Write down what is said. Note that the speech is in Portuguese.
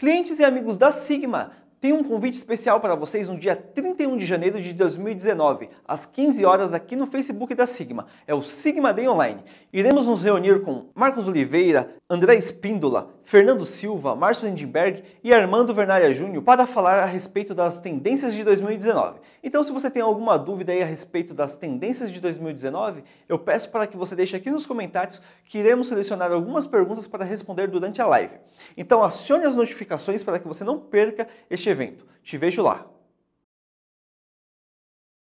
Clientes e amigos da Sigma tem um convite especial para vocês no dia 31 de janeiro de 2019, às 15 horas aqui no Facebook da Sigma. É o Sigma Day Online. Iremos nos reunir com Marcos Oliveira, André Espíndola, Fernando Silva, Márcio Lindenberg e Armando Vernalha Júnior para falar a respeito das tendências de 2019. Então, se você tem alguma dúvida aí a respeito das tendências de 2019, eu peço para que você deixe aqui nos comentários que iremos selecionar algumas perguntas para responder durante a live. Então, acione as notificações para que você não perca este evento. Te vejo lá!